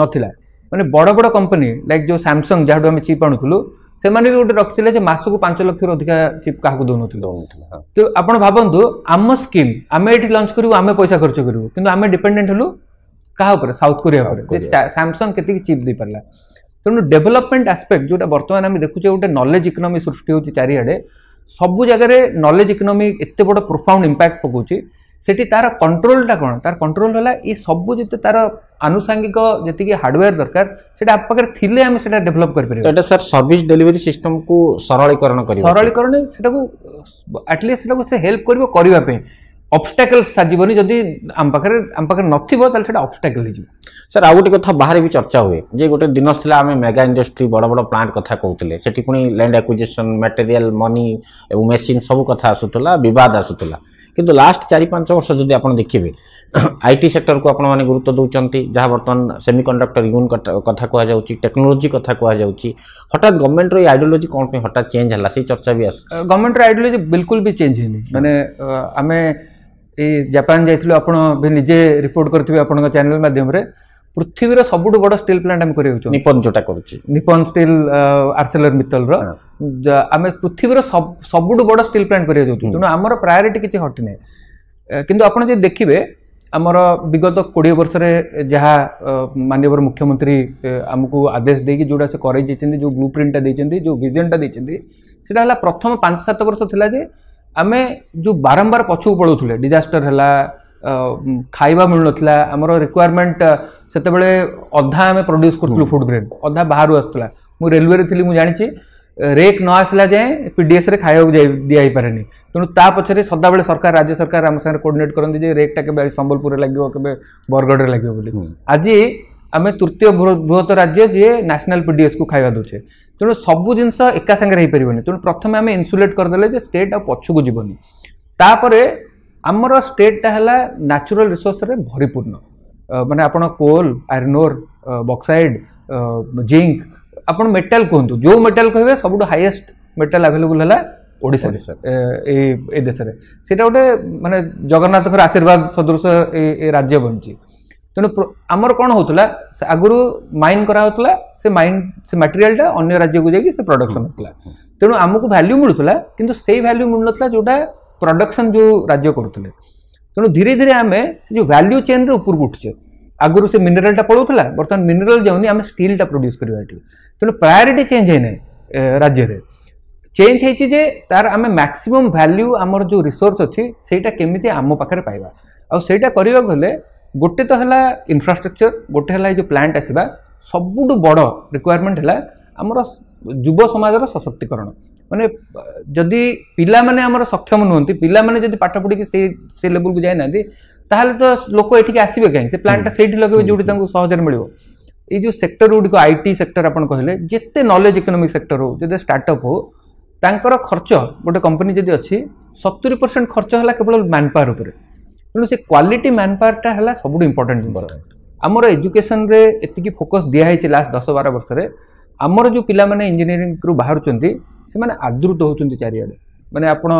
ନଥିଲା ମାନେ ବଡ଼ ବଡ଼ କମ୍ପାନୀ ଲାଇକ୍ ଯେଉଁ ସାମସଙ୍ଗ ଯାହାଠୁ ଆମେ ଚିପ୍ ଆଣୁଥିଲୁ ସେମାନେ ବି ଗୋଟେ ରଖିଥିଲେ ଯେ ମାସକୁ ପାଞ୍ଚ ଲକ୍ଷରୁ ଅଧିକା ଚିପ୍ କାହାକୁ ଦେଉନଥିଲୁ ତ ଆପଣ ଭାବନ୍ତୁ ଆମ ସ୍କିମ୍ ଆମେ ଏଠି ଲଞ୍ଚ କରିବୁ ଆମେ ପଇସା ଖର୍ଚ୍ଚ କରିବୁ କିନ୍ତୁ ଆମେ ଡିପେଣ୍ଡେଣ୍ଟ ହେଲୁ କାହା ଉପରେ ସାଉଥ୍ କୋରିଆ ଉପରେ ସାମସଙ୍ଗ କେତିକି ଚିପ୍ ଦେଇପାରିଲା ତେଣୁ ଡେଭଲପମେଣ୍ଟ ଆସ୍ପେକ୍ଟ ଯେଉଁଟା ବର୍ତ୍ତମାନ ଆମେ ଦେଖୁଛେ ଗୋଟେ ନଲେଜ୍ ଇକୋନୋମି ସୃଷ୍ଟି ହେଉଛି ଚାରିଆଡ଼େ ସବୁ ଜାଗାରେ ନଲେଜ୍ ଇକୋନୋମି ଏତେ ବଡ଼ ପ୍ରୋଫାଉଣ୍ଡ ଇମ୍ପାକ୍ଟ ପକାଉଛି ସେଠି ତାର କଣ୍ଟ୍ରୋଲଟା କ'ଣ ତାର କଣ୍ଟ୍ରୋଲ ହେଲା ଏ ସବୁ ଯେତେ ତାର ଆନୁଷାଙ୍ଗିକ ଯେତିକି ହାର୍ଡୱେୟାର ଦରକାର ସେଟା ଆମ ପାଖରେ ଥିଲେ ଆମେ ସେଟା ଡେଭଲପ୍ କରିପାରିବା ଏଇଟା ସାର୍ ସର୍ଭିସ୍ ଡେଲିଭରି ସିଷ୍ଟମକୁ ସରଳୀକରଣ କରିବ ସରଳୀକରଣ ସେଟାକୁ ଆଟଲିଷ୍ଟ ସେଟାକୁ ସେ ହେଲ୍ପ କରିବ କରିବା ପାଇଁ ଅବଷ୍ଟାକଲ୍ସ ସାଜିବନି ଯଦି ଆମ ପାଖରେ ଆମ ପାଖରେ ନଥିବ ତାହେଲେ ସେଇଟା ଅବଷ୍ଟାକଲ ହେଇଯିବ ସାର୍ ଆଉ ଗୋଟେ କଥା ବାହାରେ ବି ଚର୍ଚ୍ଚା ହୁଏ ଯେ ଗୋଟେ ଦିନ ଥିଲା ଆମେ ମେଗା ଇଣ୍ଡଷ୍ଟ୍ରି ବଡ଼ ବଡ଼ ପ୍ଲାଣ୍ଟ କଥା କହୁଥିଲେ ସେଠି ପୁଣି ଲ୍ୟାଣ୍ଡ ଆକ୍ୱିଜିସନ୍ ମ୍ୟାଟେରିଆଲ ମନି ଏବଂ ମେସିନ୍ ସବୁ କଥା ଆସୁଥିଲା ବିବାଦ ଆସୁଥିଲା କିନ୍ତୁ ଲାଷ୍ଟ ଚାରି ପାଞ୍ଚ ବର୍ଷ ଯଦି ଆପଣ ଦେଖିବେ ଆଇଟି ସେକ୍ଟରକୁ ଆପଣମାନେ ଗୁରୁତ୍ୱ ଦେଉଛନ୍ତି ଯାହା ବର୍ତ୍ତମାନ ସେମିକଣ୍ଡକ୍ଟର ୟୁନ୍ କଥା କୁହାଯାଉଛି ଟେକ୍ନୋଲୋଜି କଥା କୁହାଯାଉଛି ହଠାତ୍ ଗଭର୍ଣ୍ଣମେଣ୍ଟର ଏଇ ଆଇଡ଼ିଓଲୋଜି କ'ଣ ପାଇଁ ହଠାତ୍ ଚେଞ୍ଜ ହେଲା ସେଇ ଚର୍ଚ୍ଚା ବି ଆସୁଛି ଗଭର୍ଣ୍ଣମେଣ୍ଟର ଆଇଡ଼ିଓଲୋଜି ବିଲକୁଲ ବି ଚେଞ୍ଜ ହେଇନି ମାନେ ଆମେ এই জাପାন যাইଥିଲୁ ଆପଣ ବି ନିଜେ ରିପୋର୍ଟ କରିଥିବେ ଆପଣଙ୍କ ଚ୍ୟାନେଲ ମାଧ୍ୟମରେ ପୃଥିବୀର ସବୁଠୁ ବଡ଼ ଷ୍ଟିଲ୍ ପ୍ଲାଣ୍ଟ ଆମେ କରିବାକୁ ନିପନ୍ ଯେଉଁଟା କରୁଛି ନିପନ୍ ଷ୍ଟିଲ୍ ଆର୍ସେଲର ମିତଲର ଆମେ ପୃଥିବୀର ସବୁଠୁ ବଡ଼ ଷ୍ଟିଲ୍ ପ୍ଲାଣ୍ଟ କରିବାକୁ ଯାଉଛୁ ତେଣୁ ଆମର ପ୍ରାୟୋରିଟି କିଛି ହଟିନାହିଁ କିନ୍ତୁ ଆପଣ ଯଦି ଦେଖିବେ ଆମର ବିଗତ କୋଡ଼ିଏ ବର୍ଷରେ ଯାହା ମାନ୍ୟବର ମୁଖ୍ୟମନ୍ତ୍ରୀ ଆମକୁ ଆଦେଶ ଦେଇକି ଯେଉଁଟା ସେ କରାଇ ଦେଇଛନ୍ତି ଯେଉଁ ବ୍ଲୁ ପ୍ରିଣ୍ଟଟା ଦେଇଛନ୍ତି ଯେଉଁ ଭିଜନଟା ଦେଇଛନ୍ତି ସେଇଟା ହେଲା ପ୍ରଥମ ପାଞ୍ଚ ସାତ ବର୍ଷ ଥିଲା ଯେ आम जो बारंबार पछक पड़ू डिजास्टर है खावा मिल नाला आम रिक्वयरमेंट से अधा आम प्रड्यूस कर फुड ग्रेन अधा बाहर आसाला मुझे रेलवे थी मुझे जाणी रेक न आसला जाए पीडीएस खावाक दिया पारे तेणु ता सदा बेले सरकार राज्य सरकार आम सागर कोअर्डनेट करते रेकटा के सम्बलपुर लगे के बरगड़े लगे आज ଆମେ ତୃତୀୟ ବୃହତ ରାଜ୍ୟ ଯିଏ ନ୍ୟାସନାଲ୍ ପିଡିଏସ୍କୁ ଖାଇବା ଦେଉଛେ ତେଣୁ ସବୁ ଜିନିଷ ଏକା ସାଙ୍ଗରେ ହେଇପାରିବନି ତେଣୁ ପ୍ରଥମେ ଆମେ ଇନ୍ସୁଲେଟ୍ କରିଦେଲେ ଯେ ଷ୍ଟେଟ୍ ଆଉ ପଛକୁ ଯିବନି ତାପରେ ଆମର ଷ୍ଟେଟ୍ଟା ହେଲା ନ୍ୟାଚୁରାଲ୍ ରିସୋର୍ସରେ ଭରିପୂର୍ଣ୍ଣ ମାନେ ଆପଣ କୋଲ୍ ଆଇରନୋର୍ ବକ୍ସାଇଡ୍ ଜିଙ୍କ୍ ଆପଣ ମେଟାଲ୍ କୁହନ୍ତୁ ଯେଉଁ ମେଟାଲ୍ କହିବେ ସବୁଠୁ ହାଇଏଷ୍ଟ ମେଟାଲ୍ ଆଭେଲେବୁଲ୍ ହେଲା ଓଡ଼ିଶାରେ ଏଇ ଏ ଦେଶରେ ସେଇଟା ଗୋଟେ ମାନେ ଜଗନ୍ନାଥଙ୍କର ଆଶୀର୍ବାଦ ସଦୃଶ ଏ ରାଜ୍ୟ ବନିଛି ତେଣୁ ଆମର କ'ଣ ହେଉଥିଲା ସେ ଆଗରୁ ମାଇନ୍ କରାହେଉଥିଲା ସେ ମାଇନ୍ ସେ ମାଟେରିଆଲ୍ଟା ଅନ୍ୟ ରାଜ୍ୟକୁ ଯାଇକି ସେ ପ୍ରଡକ୍ସନ୍ ହେଉଥିଲା ତେଣୁ ଆମକୁ ଭ୍ୟାଲ୍ୟୁ ମିଳୁଥିଲା କିନ୍ତୁ ସେଇ ଭ୍ୟାଲ୍ୟୁ ମିଳୁନଥିଲା ଯେଉଁଟା ପ୍ରଡକ୍ସନ୍ ଯେଉଁ ରାଜ୍ୟ କରୁଥିଲେ ତେଣୁ ଧୀରେ ଧୀରେ ଆମେ ସେ ଯେଉଁ ଭ୍ୟାଲ୍ୟୁ ଚେନ୍ରେ ଉପରକୁ ଉଠୁଛେ ଆଗରୁ ସେ ମିନେରାଲ୍ଟା ପଳାଉଥିଲା ବର୍ତ୍ତମାନ ମିନେରାଲ୍ ଯାଉନି ଆମେ ଷ୍ଟିଲ୍ଟା ପ୍ରଡ୍ୟୁସ୍ କରିବା ଏଠି ତେଣୁ ପ୍ରାୟୋରିଟି ଚେଞ୍ଜ ହେଇନାହିଁ ରାଜ୍ୟରେ ଚେଞ୍ଜ ହେଇଛି ଯେ ତାର ଆମେ ମ୍ୟାକ୍ସିମମ୍ ଭ୍ୟାଲ୍ୟୁ ଆମର ଯେଉଁ ରିସୋର୍ସ ଅଛି ସେଇଟା କେମିତି ଆମ ପାଖରେ ପାଇବା ଆଉ ସେଇଟା କରିବାକୁ ହେଲେ ଗୋଟେ ତ ହେଲା ଇନଫ୍ରାଷ୍ଟ୍ରକ୍ଚର ଗୋଟେ ହେଲା ଏ ଯେଉଁ ପ୍ଲାଣ୍ଟ ଆସିବା ସବୁଠୁ ବଡ଼ ରିକ୍ୱାରମେଣ୍ଟ ହେଲା ଆମର ଯୁବ ସମାଜର ସଶକ୍ତିକରଣ ମାନେ ଯଦି ପିଲାମାନେ ଆମର ସକ୍ଷମ ନୁହନ୍ତି ପିଲାମାନେ ଯଦି ପାଠ ପଢ଼ିକି ସେ ସେ ଲେବୁଲକୁ ଯାଇନାହାନ୍ତି ତାହେଲେ ତ ଲୋକ ଏଠିକି ଆସିବେ କାହିଁ ସେ ପ୍ଲାଣ୍ଟଟା ସେଇଠି ଲଗେଇବେ ଯେଉଁଠି ତାଙ୍କୁ ସହଜରେ ମିଳିବ ଏଇ ଯେଉଁ ସେକ୍ଟର ଗୁଡ଼ିକ ଆଇ ଟି ସେକ୍ଟର ଆପଣ କହିଲେ ଯେତେ ନଲେଜ ଇକୋନୋମିକ୍ ସେକ୍ଟର ହଉ ଯେତେ ଷ୍ଟାର୍ଟଅପ୍ ହଉ ତାଙ୍କର ଖର୍ଚ୍ଚ ଗୋଟେ କମ୍ପାନୀ ଯଦି ଅଛି ସତୁରି ପରସେଣ୍ଟ ଖର୍ଚ୍ଚ ହେଲା କେବଳ ମ୍ୟାନ୍ ପାୱାର ଉପରେ ତେଣୁ ସେ କ୍ୱାଲିଟି ମ୍ୟାନ୍ ପାୱାରଟା ହେଲା ସବୁଠୁ ଇମ୍ପୋର୍ଟାଣ୍ଟ ଜିନିଷ ଆମର ଏଜୁକେସନ୍ରେ ଏତିକି ଫୋକସ୍ ଦିଆହେଇଛି ଲାଷ୍ଟ ଦଶ ବାର ବର୍ଷରେ ଆମର ଯେଉଁ ପିଲାମାନେ ଇଞ୍ଜିନିୟରିଂରୁ ବାହାରୁଛନ୍ତି ସେମାନେ ଆଦୃତ ହେଉଛନ୍ତି ଚାରିଆଡ଼େ ମାନେ ଆପଣ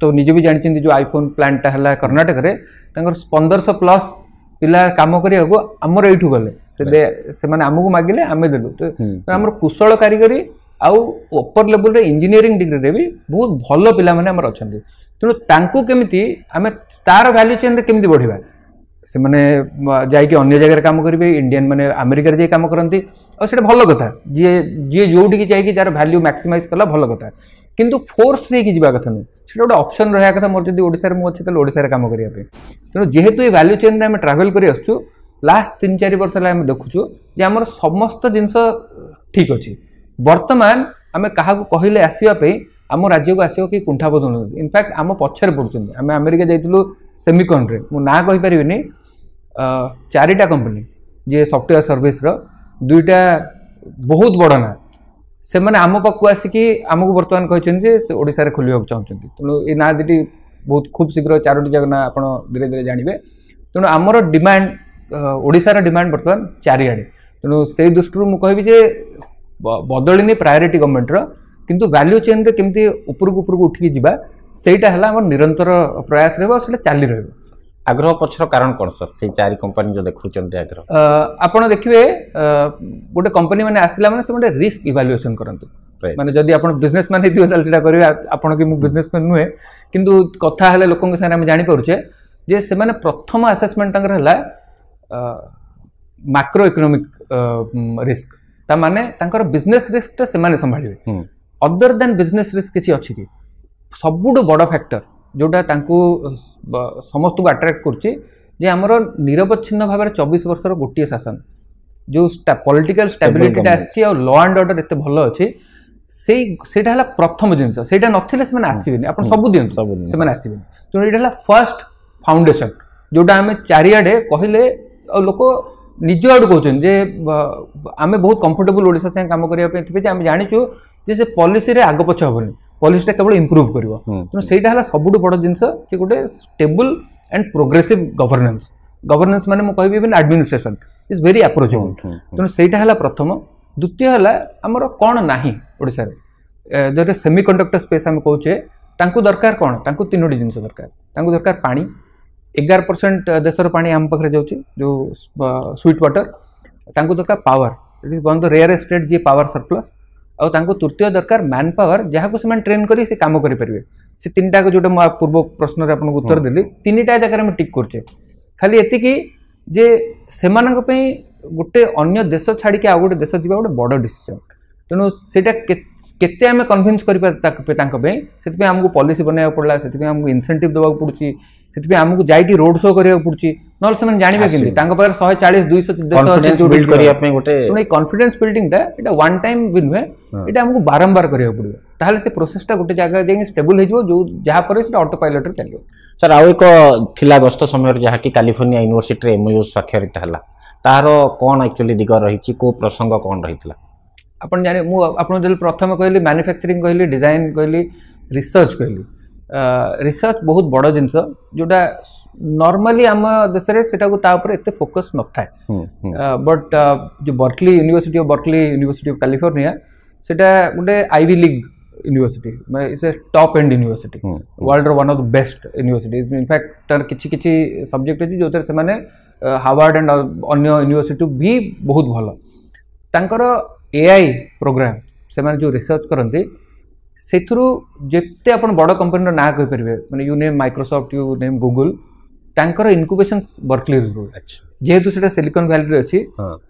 ତ ନିଜେ ବି ଜାଣିଛନ୍ତି ଯେଉଁ ଆଇଫୋନ୍ ପ୍ଲାଣ୍ଟଟା ହେଲା କର୍ଣ୍ଣାଟକରେ ତାଙ୍କର ପନ୍ଦରଶହ ପ୍ଲସ୍ ପିଲା କାମ କରିବାକୁ ଆମର ଏଇଠୁ ଗଲେ ସେ ସେମାନେ ଆମକୁ ମାଗିଲେ ଆମେ ଦେଲୁ ତ ଆମର କୁଶଳ କାରିଗରୀ ଆଉ ଅପର ଲେବୁଲ୍ରେ ଇଞ୍ଜିନିୟରିଂ ଡିଗ୍ରୀରେ ବି ବହୁତ ଭଲ ପିଲାମାନେ ଆମର ଅଛନ୍ତି ତେଣୁ ତାଙ୍କୁ କେମିତି ଆମେ ତା'ର ଭାଲ୍ୟୁ ଚେନ୍ରେ କେମିତି ବଢ଼ିବା ସେମାନେ ଯାଇକି ଅନ୍ୟ ଜାଗାରେ କାମ କରିବେ ଇଣ୍ଡିଆନ୍ ମାନେ ଆମେରିକାରେ ଯାଇ କାମ କରନ୍ତି ଆଉ ସେଇଟା ଭଲ କଥା ଯିଏ ଯିଏ ଯେଉଁଠିକି ଯାଇକି ଯାହାର ଭାଲ୍ୟୁ ମ୍ୟାକ୍ସିମାଇଜ୍ କଲା ଭଲ କଥା କିନ୍ତୁ ଫୋର୍ସ ନେଇକି ଯିବା କଥା ନୁହେଁ ସେଇଟା ଗୋଟେ ଅପସନ୍ ରହିବା କଥା ମୋର ଯଦି ଓଡ଼ିଶାରେ ମୁଁ ଅଛି ତାହେଲେ ଓଡ଼ିଶାରେ କାମ କରିବା ପାଇଁ ତେଣୁ ଯେହେତୁ ଏ ଭାଲ୍ୟୁ ଚେନ୍ରେ ଆମେ ଟ୍ରାଭେଲ୍ କରି ଆସୁଛୁ ଲାଷ୍ଟ ତିନି ଚାରି ବର୍ଷ ହେଲା ଆମେ ଦେଖୁଛୁ ଯେ ଆମର ସମସ୍ତ ଜିନିଷ ଠିକ୍ ଅଛି ବର୍ତ୍ତମାନ ଆମେ କାହାକୁ କହିଲେ ଆସିବା ପାଇଁ ଆମ ରାଜ୍ୟକୁ ଆସିବ କି କୁଣ୍ଠାବୋଧ ହେଉଛନ୍ତି ଇନଫ୍ୟାକ୍ଟ ଆମ ପଛରେ ପଡ଼ୁଛନ୍ତି ଆମେ ଆମେରିକା ଯାଇଥିଲୁ ସେମିକନ୍ରେ ମୁଁ ନାଁ କହିପାରିବିନି ଚାରିଟା କମ୍ପାନୀ ଯିଏ ସଫ୍ଟୱେୟାର ସର୍ଭିସର ଦୁଇଟା ବହୁତ ବଡ଼ ନାଁ ସେମାନେ ଆମ ପାଖକୁ ଆସିକି ଆମକୁ ବର୍ତ୍ତମାନ କହିଛନ୍ତି ଯେ ସେ ଓଡ଼ିଶାରେ ଖୋଲିବାକୁ ଚାହୁଁଛନ୍ତି ତେଣୁ ଏ ନାଁ ଦୁଇଟି ବହୁତ ଖୁବ୍ ଶୀଘ୍ର ଚାରୋଟି ଯାକ ନାଁ ଆପଣ ଧୀରେ ଧୀରେ ଜାଣିବେ ତେଣୁ ଆମର ଡିମାଣ୍ଡ ଓଡ଼ିଶାର ଡିମାଣ୍ଡ ବର୍ତ୍ତମାନ ଚାରିଆଡ଼େ ତେଣୁ ସେଇ ଦୃଷ୍ଟିରୁ ମୁଁ କହିବି ଯେ ବଦଳିନି ପ୍ରାୟୋରିଟି ଗଭର୍ଣ୍ଣମେଣ୍ଟର କିନ୍ତୁ ଭାଲ୍ୟୁ ଚେନ୍ରେ କେମିତି ଉପରକୁ ଉପରକୁ ଉଠିକି ଯିବା ସେଇଟା ହେଲା ଆମର ନିରନ୍ତର ପ୍ରୟାସ ରହିବ ଆଉ ସେଇଟା ଚାଲି ରହିବ ଆଗ୍ରହ ପଛର କାରଣ କ'ଣ ସାର୍ ସେଇ ଚାରି କମ୍ପାନୀ ଯେଉଁ ଦେଖୁଛନ୍ତି ଆଗ୍ରହ ଆପଣ ଦେଖିବେ ଗୋଟେ କମ୍ପାନୀ ମାନେ ଆସିଲା ମାନେ ସେମାନେ ରିସ୍କ ଇଭାଲୁଏସନ୍ କରନ୍ତି ମାନେ ଯଦି ଆପଣ ବିଜନେସମ୍ୟାନ୍ ହେଇଥିବେ ତାହେଲେ ସେଇଟା କରିବେ ଆପଣ କି ମୁଁ ବିଜନେସମ୍ୟାନ୍ ନୁହେଁ କିନ୍ତୁ କଥା ହେଲେ ଲୋକଙ୍କ ସାଙ୍ଗରେ ଆମେ ଜାଣିପାରୁଛେ ଯେ ସେମାନେ ପ୍ରଥମ ଆସେସମେଣ୍ଟ ତାଙ୍କର ହେଲା ମାକ୍ରୋ ଇକୋନୋମିକ୍ ରିସ୍କ ତା ମାନେ ତାଙ୍କର ବିଜନେସ୍ ରିସ୍କଟା ସେମାନେ ସମ୍ଭାଳିବେ ଅଦର ଦେନ୍ ବିଜନେସ୍ ରିସ୍କ କିଛି ଅଛି କି ସବୁଠୁ ବଡ଼ ଫ୍ୟାକ୍ଟର ଯେଉଁଟା ତାଙ୍କୁ ସମସ୍ତଙ୍କୁ ଆଟ୍ରାକ୍ଟ କରୁଛି ଯେ ଆମର ନିରବଚ୍ଛିନ୍ନ ଭାବରେ ଚବିଶ ବର୍ଷର ଗୋଟିଏ ଶାସନ ଯେଉଁ ପଲିଟିକାଲ ଷ୍ଟାବିଲିଟିଟା ଆସିଛି ଆଉ ଲ ଆଣ୍ଡ ଅର୍ଡର ଏତେ ଭଲ ଅଛି ସେଇ ସେଇଟା ହେଲା ପ୍ରଥମ ଜିନିଷ ସେଇଟା ନଥିଲେ ସେମାନେ ଆସିବେନି ଆପଣ ସବୁ ଦିଅନ୍ତୁ ସେମାନେ ଆସିବେନି ତେଣୁ ଏଇଟା ହେଲା ଫାର୍ଷ୍ଟ ଫାଉଣ୍ଡେସନ ଯେଉଁଟା ଆମେ ଚାରିଆଡ଼େ କହିଲେ ଆଉ ଲୋକ ନିଜ ଆଡ଼ୁ କହୁଛନ୍ତି ଯେ ଆମେ ବହୁତ କମ୍ଫର୍ଟେବୁଲ ଓଡ଼ିଶା ସାଙ୍ଗେ କାମ କରିବା ପାଇଁ ଥିବେ ଯେ ଆମେ ଜାଣିଛୁ ଯେ ସେ ପଲିସିରେ ଆଗ ପଛ ହେବନି ପଲିସିଟା କେବଳ ଇମ୍ପ୍ରୁଭ୍ କରିବ ତେଣୁ ସେଇଟା ହେଲା ସବୁଠୁ ବଡ଼ ଜିନିଷ ଯେ ଗୋଟେ stable and progressive governance governance ମାନେ ମୁଁ କହିବି even administration is very approachable ତେଣୁ ସେଇଟା ହେଲା ପ୍ରଥମ ଦ୍ୱିତୀୟ ହେଲା ଆମର କ'ଣ ନାହିଁ ଓଡ଼ିଶାରେ ଯେଉଁଟା ସେମି କଣ୍ଡକ୍ଟର ସ୍ପେସ୍ ଆମେ କହୁଛେ ତାଙ୍କୁ ଦରକାର କ'ଣ ତାଙ୍କୁ ତିନୋଟି ଜିନିଷ ଦରକାର ତାଙ୍କୁ ଦରକାର ପାଣି ଏଗାର ପରସେଣ୍ଟ ଦେଶର ପାଣି ଆମ ପାଖରେ ଯାଉଛି ଯେଉଁ ସୁଇଟ୍ ୱାଟର୍ ତାଙ୍କୁ ଦରକାର power it is one the rarest state ଯିଏ ପାୱାର ସରପ୍ଲସ୍ ଆଉ ତାଙ୍କୁ ତୃତୀୟ ଦରକାର ମ୍ୟାନ୍ ପାୱାର ଯାହାକୁ ସେମାନେ ଟ୍ରେନ୍ କରି ସେ କାମ କରିପାରିବେ ସେ ତିନିଟାକୁ ଯେଉଁଟା ମୁଁ ପୂର୍ବ ପ୍ରଶ୍ନରେ ଆପଣଙ୍କୁ ଉତ୍ତର ଦେଲି ତିନିଟା ଜାଗାରେ ଆମେ ଟିକ୍ କରୁଛେ ଖାଲି ଏତିକି ଯେ ସେମାନଙ୍କ ପାଇଁ ଗୋଟେ ଅନ୍ୟ ଦେଶ ଛାଡ଼ିକି ଆଉ ଗୋଟେ ଦେଶ ଯିବା ଗୋଟେ ବଡ଼ ଡିସିସନ୍ ତେଣୁ ସେଇଟା କେତେ केते आम कन्विन्स पलिस बनवाक पड़ा से आमको इनसेट देवाक पड़ी से आमको जाकि रोड शो करा पड़ी ना जानवे कि पाखे शहे चालीस दुई कन्फिडेन्स बिल्डिंगटा ये वन टाइम भी नुहे ये आमको बारंबार करा पड़े तो प्रोसेसटा गोटे जगह जाए स्टेबुल हो जहाँपर से अटो पाइलट चलो सर आउ एक गस्त समय जहाँकि कालीफोर्निया यूनिभर्सीटी एमओ स्वाक्षरित है तार कौन एक्चुअली दिग रही को प्रसंग कौन रही है आप जान मुझे प्रथम कहली मानुफैक्चरिंग कहली डिजाइन कहली रिसर्च कहली रिसर्च बहुत बड़ जिन जोटा नर्माली आम देश में सीटाकूत फोकस न था बट जो Berkeley university of Berkeley university of California सेटा गोटे आईवी लिग यूनिवर्सी मैं it's a top and university world one of the best university in fact तर कि सब्जेक्ट अच्छी जो थे हावार्ड एंड अन्य यूनिवर्सी भी बहुत भल तर এআই ପ୍ରୋଗ୍ରାମ୍ ସେମାନେ ଯେଉଁ ରିସର୍ଚ୍ଚ କରନ୍ତି ସେଥିରୁ ଯେତେ ଆପଣ ବଡ଼ କମ୍ପାନୀର ନାଁ କହିପାରିବେ ମାନେ you name Microsoft you name Google ତାଙ୍କର ଇନକ୍ୟୁବେସନ୍ ବର୍କଲିରୁ ଆଚ୍ଛା ଯେହେତୁ ସେଟା ସିଲିକନ୍ ଭ୍ୟାଲିରେ ଅଛି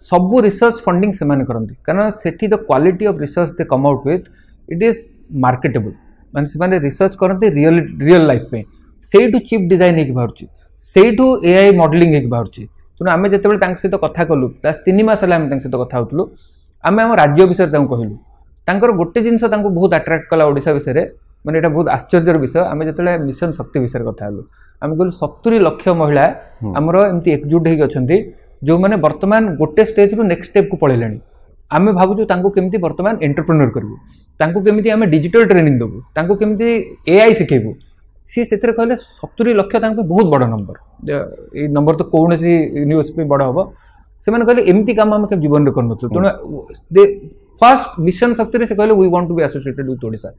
ସବୁ ରିସର୍ଚ୍ଚ ଫଣ୍ଡିଂ ସେମାନେ କରନ୍ତି କାରଣ ସେଠି the quality of research they come out with it is marketable ମାନେ ସେମାନେ ରିସର୍ଚ୍ଚ କରନ୍ତି ରିଅଲ ରିଅଲ ଲାଇଫ୍ ପାଇଁ ସେଇଠୁ ଚିପ୍ ଡିଜାଇନ୍ ହେଇକି ବାହାରୁଛି ସେଇଠୁ ଏଆଇ ମଡେଲିଂ ହେଇକି ବାହାରୁଛି ତେଣୁ ଆମେ ଯେତେବେଳେ ତାଙ୍କ ସହିତ କଥା କଲୁ ତା ତିନି ମାସ ହେଲା ଆମେ ତାଙ୍କ ସହିତ କଥା ହେଉଥିଲୁ ଆମେ ଆମ ରାଜ୍ୟ ବିଷୟରେ ତାଙ୍କୁ କହିଲୁ ତାଙ୍କର ଗୋଟେ ଜିନିଷ ତାଙ୍କୁ ବହୁତ ଆଟ୍ରାକ୍ଟ କଲା ଓଡ଼ିଶା ବିଷୟରେ ମାନେ ଏଇଟା ବହୁତ ଆଶ୍ଚର୍ଯ୍ୟର ବିଷୟ ଆମେ ଯେତେବେଳେ ମିଶନ ଶକ୍ତି ବିଷୟରେ କଥା ହେଲୁ ଆମେ କହିଲୁ ସତୁରି ଲକ୍ଷ ମହିଳା ଆମର ଏମିତି ଏକଜୁଟ ହେଇକି ଅଛନ୍ତି ଯେଉଁମାନେ ବର୍ତ୍ତମାନ ଗୋଟେ ଷ୍ଟେଜ୍ରୁ ନେକ୍ସଟ ଷ୍ଟେପ୍କୁ ପଳେଇଲେଣି ଆମେ ଭାବୁଛୁ ତାଙ୍କୁ କେମିତି ବର୍ତ୍ତମାନ ଏଣ୍ଟରପ୍ରେନର କରିବୁ ତାଙ୍କୁ କେମିତି ଆମେ ଡିଜିଟାଲ ଟ୍ରେନିଂ ଦେବୁ ତାଙ୍କୁ କେମିତି ଏଆଇ ଶିଖେଇବୁ ସିଏ ସେଥିରେ କହିଲେ ସତୁରି ଲକ୍ଷ ତାଙ୍କ ପାଇଁ ବହୁତ ବଡ଼ ନମ୍ବର ଏଇ ନମ୍ବର ତ କୌଣସି ନ୍ୟୁଜ୍ ପାଇଁ ବଡ଼ ହେବ ସେମାନେ କହିଲେ ଏମିତି କାମ ଆମେ କେବେ ଜୀବନରେ କରିନଥିଲୁ ତେଣୁ ଦେ ଫାର୍ଷ୍ଟ ମିଶନ ଶକ୍ତିରେ ସେ କହିଲେ we want to be associated with Odisha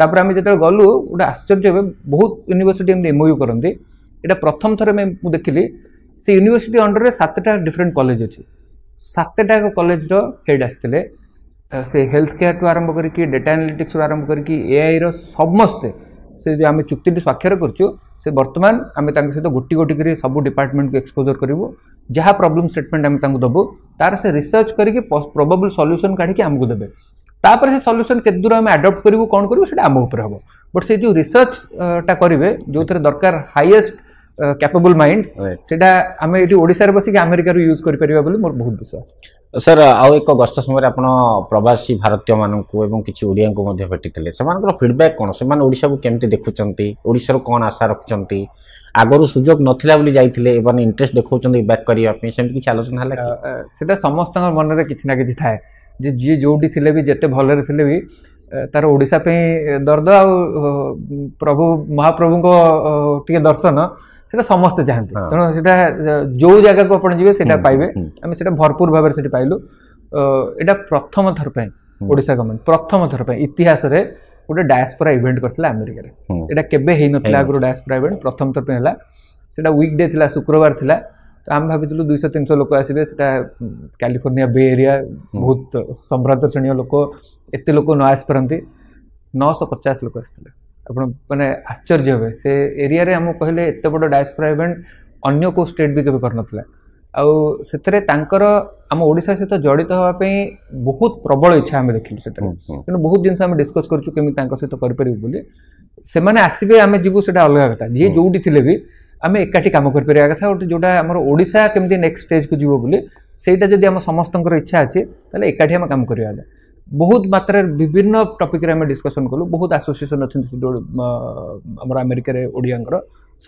ତାପରେ ଆମେ ଯେତେବେଳେ ଗଲୁ ଗୋଟେ ଆଶ୍ଚର୍ଯ୍ୟ ହେବେ ବହୁତ ୟୁନିଭର୍ସିଟି ଏମିତି ଏମ୍ଓୟୁ କରନ୍ତି ଏଇଟା ପ୍ରଥମ ଥର ମୁଁ ଦେଖିଲି ସେ ୟୁନିଭର୍ସିଟି ଅଣ୍ଡରରେ ସାତଟା ଡିଫରେଣ୍ଟ କଲେଜ ଅଛି ସାତଟା କଲେଜର ହେଡ୍ ଆସିଥିଲେ ସେ ହେଲ୍ଥ କେୟାରଠୁ ଆରମ୍ଭ କରିକି ଡେଟା ଆନାଲିଟିକ୍ସରୁ ଆରମ୍ଭ କରିକି ଏଆଇର ସମସ୍ତେ ସେ ଯେଉଁ ଆମେ ଚୁକ୍ତିଟି ସ୍ୱାକ୍ଷର କରୁଛୁ ସେ ବର୍ତ୍ତମାନ ଆମେ ତାଙ୍କ ସହିତ ଗୋଟି ଗୋଟି କରି ସବୁ ଡିପାର୍ଟମେଣ୍ଟକୁ ଏକ୍ସପୋଜର କରିବୁ जहाँ प्रोब्लम स्टेटमेंट आम देवु तार से रिसर्च करके प्रोबेबल सल्यूसन काढ़ी आमको देवे तापर से सल्यूसन के दूर आम आडप्ट करूँ कौन करूँ से आम उपर हम बट से जो रिसर्चटा करेंगे जो थे दरकार हाइएस्ट ক্যাপেবল মাইন্ডস সেটা আমি এটি ওড়িশারে বসিকি আমেরিকার ইউজ করিপারিবা বলে মোর বহুত বিশ্বাস স্যার আউ এক গস্ত সময় আপন প্রবাসী ভারতীয় মানুষ এবং কিছু ওড়িয়াঙ্কু মধ্যে ভেটিলে সেমানকর ফিডব্যাক কোন সেমান ওড়িশাকু কেমতে দেখুচন্তি ওড়িশার কোন আশা রাখুচন্তি আগরু সুযোগ নথিলা বলি যাইতিলে এবারে ইন্টারেস্ট দেখুচন্তি ব্যাক করিবা পে সেমতি কিছু আলোচনা হলা সেটা সমস্তଙ୍କ মনরে কিছু না কিছু থাকে যে যিয়ে যোটি থিলে বি যেতে ভালরে থিলে বি ତାର ଓଡ଼ିଶା ପାଇଁ ଦର୍ଦ ଆଉ ପ୍ରଭୁ ମହାପ୍ରଭୁଙ୍କ ଟିକେ ଦର୍ଶନ সেটা সমস্তে চাহাନ୍ତି ତେଣୁ ସେଟା ଯେଉଁ ଜାଗାକୁ ଆପଣ ଯିବେ ସେଟା ପାଇବେ ଆମେ ସେଟା ଭରପୁର ଭାବରେ ସେଠି ପାଇଲୁ ଏଇଟା ପ୍ରଥମ ଥର ପାଇଁ ଓଡ଼ିଶା ଗଭର୍ଣ୍ଣମେଣ୍ଟ ପ୍ରଥମ ଥର ପାଇଁ ଇତିହାସରେ ଗୋଟେ ଡାୟାସ୍ପୋରା ଇଭେଣ୍ଟ କରିଥିଲା ଆମେରିକାରେ ଏଇଟା କେବେ ହେଇନଥିଲା ଆଗରୁ ଡାୟାସ୍ପୋରା ଇଭେଣ୍ଟ ପ୍ରଥମ ଥର ପାଇଁ ହେଲା ସେଟା ୱିକ୍ ଡେ ଥିଲା ଶୁକ୍ରବାର ଥିଲା ତ ଆମେ ଭାବିଥିଲୁ ଦୁଇଶହ ତିନିଶହ ଲୋକ ଆସିବେ ସେଟା କାଲିଫର୍ଣ୍ଣିଆ ବେ ଏରିଆ ବହୁତ ସମ୍ଭ୍ରାନ୍ତ ଶ୍ରେଣୀୟ ଲୋକ ଏତେ ଲୋକ ନ ଆସିପାରନ୍ତି ନଅଶହ ପଚାଶ ଲୋକ ଆସିଥିଲେ ଆପଣ ମାନେ ଆଶ୍ଚର୍ଯ୍ୟ ହେବେ ସେ ଏରିଆରେ ଆମକୁ କହିଲେ ଏତେ ବଡ଼ ଡାଏସ୍ପୋରା ଇଭେଣ୍ଟ ଅନ୍ୟ କେଉଁ ଷ୍ଟେଟ୍ ବି କେବେ କରିନଥିଲା ଆଉ ସେଥିରେ ତାଙ୍କର ଆମ ଓଡ଼ିଶା ସହିତ ଜଡ଼ିତ ହେବା ପାଇଁ ବହୁତ ପ୍ରବଳ ଇଚ୍ଛା ଆମେ ଦେଖିଲୁ ସେଥିରେ ତେଣୁ ବହୁତ ଜିନିଷ ଆମେ ଡିସ୍କସ୍ କରୁଛୁ କେମିତି ତାଙ୍କ ସହିତ କରିପାରିବୁ ବୋଲି ସେମାନେ ଆସିବେ ଆମେ ଯିବୁ ସେଇଟା ଅଲଗା କଥା ଯିଏ ଯେଉଁଠି ଥିଲେ ବି ଆମେ ଏକାଠି କାମ କରିପାରିବା କଥା ଗୋଟେ ଯେଉଁଟା ଆମର ଓଡ଼ିଶା କେମିତି ନେକ୍ସଟ ଷ୍ଟେଜ୍କୁ ଯିବ ବୋଲି ସେଇଟା ଯଦି ଆମ ସମସ୍ତଙ୍କର ଇଚ୍ଛା ଅଛି ତାହେଲେ ଏକାଠି ଆମେ କାମ କରିବା ବହୁତ ମାତ୍ରାରେ ବିଭିନ୍ନ ଟପିକ୍ରେ ଆମେ ଡିସ୍କସନ୍ କଲୁ ବହୁତ ଆସୋସିଏସନ୍ ଅଛନ୍ତି ସେଠି ଆମର ଆମେରିକାରେ ଓଡ଼ିଆଙ୍କର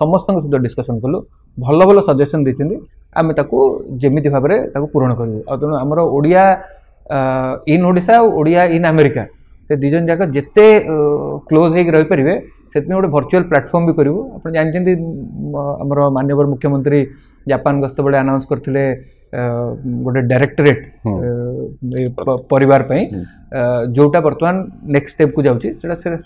ସମସ୍ତଙ୍କ ସହିତ ଡିସ୍କସନ୍ କଲୁ ଭଲ ଭଲ ସଜେସନ୍ ଦେଇଛନ୍ତି ଆମେ ତାକୁ ଯେମିତି ଭାବରେ ତାକୁ ପୂରଣ କରିବୁ ଆଉ ତେଣୁ ଆମର ଓଡ଼ିଆ ଇନ୍ ଓଡ଼ିଶା ଆଉ ଓଡ଼ିଆ ଇନ୍ ଆମେରିକା ସେ ଦୁଇ ଜଣ ଯାକ ଯେତେ କ୍ଲୋଜ୍ ହେଇକି ରହିପାରିବେ ସେଥିପାଇଁ ଗୋଟେ ଭର୍ଚୁଆଲ୍ ପ୍ଲାଟଫର୍ମ ବି କରିବୁ ଆପଣ ଜାଣିଛନ୍ତି ଆମର ମାନ୍ୟବର ମୁଖ୍ୟମନ୍ତ୍ରୀ ଜାପାନ ଗସ୍ତ ବେଳେ ଆନାଉନ୍ସ କରିଥିଲେ गोटे डायरेक्टरेट पर जोटा बर्तमान नेक्स्ट स्टेप को जाऊँच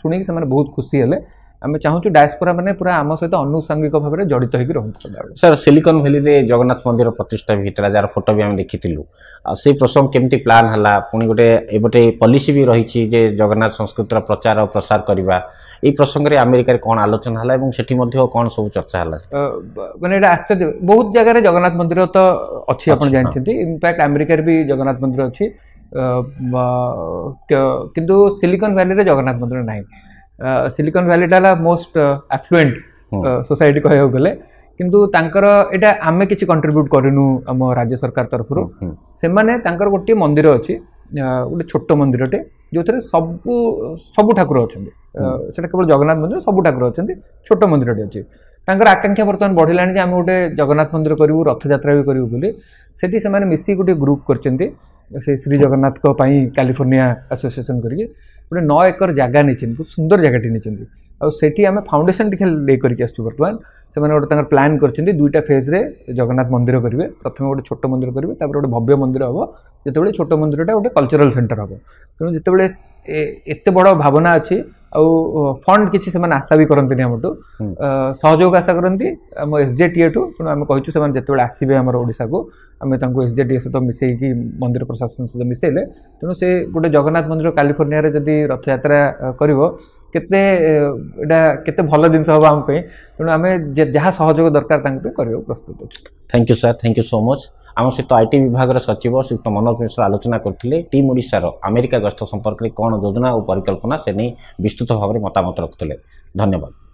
शुणी से बहुत खुशी है ଆମେ ଚାହୁଁଛୁ ଡାଏସ୍ପୋରାମାନେ ପୁରା ଆମ ସହିତ ଆନୁଷଙ୍ଗିକ ଭାବରେ ଜଡ଼ିତ ହେଇକି ରୁହନ୍ତୁ ସଦାବେଳେ ସାର୍ ସିଲିକନ୍ ଭ୍ୟାଲିରେ ଜଗନ୍ନାଥ ମନ୍ଦିର ପ୍ରତିଷ୍ଠା ବି ହେଇଥିଲା ଯାହାର ଫଟୋ ବି ଆମେ ଦେଖିଥିଲୁ ଆଉ ସେଇ ପ୍ରସଙ୍ଗ କେମିତି ପ୍ଲାନ୍ ହେଲା ପୁଣି ଗୋଟେ ଗୋଟେ ପଲିସି ବି ରହିଛି ଯେ ଜଗନ୍ନାଥ ସଂସ୍କୃତିର ପ୍ରଚାର ଓ ପ୍ରସାର କରିବା ଏଇ ପ୍ରସଙ୍ଗରେ ଆମେରିକାରେ କ'ଣ ଆଲୋଚନା ହେଲା ଏବଂ ସେଠି ମଧ୍ୟ କ'ଣ ସବୁ ଚର୍ଚ୍ଚା ହେଲା ମାନେ ଏଇଟା ଆଶ୍ଚର୍ଯ୍ୟ ବହୁତ ଜାଗାରେ ଜଗନ୍ନାଥ ମନ୍ଦିର ତ ଅଛି ଆପଣ ଜାଣିଛନ୍ତି ଇନଫ୍ୟାକ୍ଟ ଆମେରିକାରେ ବି ଜଗନ୍ନାଥ ମନ୍ଦିର ଅଛି କିନ୍ତୁ ସିଲିକନ୍ ଭ୍ୟାଲିରେ ଜଗନ୍ନାଥ ମନ୍ଦିର ନାହିଁ ସିଲିକନ୍ ଭ୍ୟାଲିଟା ହେଲା ମୋଷ୍ଟ ଆଫ୍ଲୁଏଣ୍ଟ ସୋସାଇଟି କହିବାକୁ ଗଲେ କିନ୍ତୁ ତାଙ୍କର ଏଇଟା ଆମେ କିଛି କଣ୍ଟ୍ରିବ୍ୟୁଟ୍ କରିନୁ ଆମ ରାଜ୍ୟ ସରକାର ତରଫରୁ ସେମାନେ ତାଙ୍କର ଗୋଟିଏ ମନ୍ଦିର ଅଛି ଗୋଟେ ଛୋଟ ମନ୍ଦିରଟେ ଯେଉଁଥିରେ ସବୁ ସବୁ ଠାକୁର ଅଛନ୍ତି ସେଇଟା କେବଳ ଜଗନ୍ନାଥ ମନ୍ଦିର ସବୁ ଠାକୁର ଅଛନ୍ତି ଛୋଟ ମନ୍ଦିରଟେ ଅଛି ତାଙ୍କର ଆକାଂକ୍ଷା ବର୍ତ୍ତମାନ ବଢ଼ିଲାଣି ଯେ ଆମେ ଗୋଟେ ଜଗନ୍ନାଥ ମନ୍ଦିର କରିବୁ ରଥଯାତ୍ରା ବି କରିବୁ ବୋଲି ସେଠି ସେମାନେ ମିଶିକି ଗୋଟିଏ ଗ୍ରୁପ୍ କରିଛନ୍ତି ସେ ଶ୍ରୀ ଜଗନ୍ନାଥଙ୍କ ପାଇଁ କାଲିଫର୍ଣ୍ଣିଆ ଆସୋସିଏସନ୍ କରିକି ଗୋଟେ ନଅ ଏକର ଜାଗା ନେଇଛନ୍ତି ବହୁତ ସୁନ୍ଦର ଜାଗାଟି ନେଇଛନ୍ତି ଆଉ ସେଠି ଆମେ ଫାଉଣ୍ଡେସନ୍ ଟିକେ ଲେଇ କରିକି ଆସିଛୁ ବର୍ତ୍ତମାନ ସେମାନେ ଗୋଟେ ତାଙ୍କର ପ୍ଲାନ୍ କରିଛନ୍ତି ଦୁଇଟା ଫେଜ୍ରେ ଜଗନ୍ନାଥ ମନ୍ଦିର କରିବେ ପ୍ରଥମେ ଗୋଟେ ଛୋଟ ମନ୍ଦିର କରିବେ ତାପରେ ଗୋଟେ ଭବ୍ୟ ମନ୍ଦିର ହେବ ଯେତେବେଳେ ଛୋଟ ମନ୍ଦିରଟା ଗୋଟେ କଲଚରାଲ୍ ସେଣ୍ଟର ହେବ ତେଣୁ ଯେତେବେଳେ ଏତେ ବଡ଼ ଭାବନା ଅଛି ଆଉ ଫଣ୍ଡ କିଛି ସେମାନେ ଆଶା ବି କରନ୍ତିନି ଆମଠୁ ସହଯୋଗ ଆଶା କରନ୍ତି ଆମ ଏସ୍ ଜେ ଟି ଏଠୁ ତେଣୁ ଆମେ କହିଛୁ ସେମାନେ ଯେତେବେଳେ ଆସିବେ ଆମର ଓଡ଼ିଶାକୁ ଆମେ ତାଙ୍କୁ ଏସ୍ ଜେ ଟି ଏ ସହିତ ମିଶେଇକି ମନ୍ଦିର ପ୍ରଶାସନ ସହିତ ମିଶେଇଲେ ତେଣୁ ସେ ଗୋଟେ ଜଗନ୍ନାଥ ମନ୍ଦିର କାଲିଫର୍ଣ୍ଣିଆରେ ଯଦି ରଥଯାତ୍ରା କରିବ କେତେ ଏଇଟା କେତେ ଭଲ ଜିନିଷ ହେବ ଆମ ପାଇଁ ତେଣୁ ଆମେ ଯାହା ସହଯୋଗ ଦରକାର ତାଙ୍କ ପାଇଁ କରିବାକୁ ପ୍ରସ୍ତୁତ ଅଛୁ thank you sir thank you so much ଆମ ସହିତ ଆଇଟି ବିଭାଗର ସଚିବ ଶ୍ରୀଯୁକ୍ତ ମନୋଜ ମିଶ୍ର ଆଲୋଚନା କରିଥିଲେ ଟିମ୍ ଓଡ଼ିଶାର ଆମେରିକା ଗସ୍ତ ସମ୍ପର୍କରେ କ'ଣ ଯୋଜନା ଓ ପରିକଳ୍ପନା ସେ ନେଇ ବିସ୍ତୃତ ଭାବରେ ମତାମତ ରଖୁଥିଲେ ଧନ୍ୟବାଦ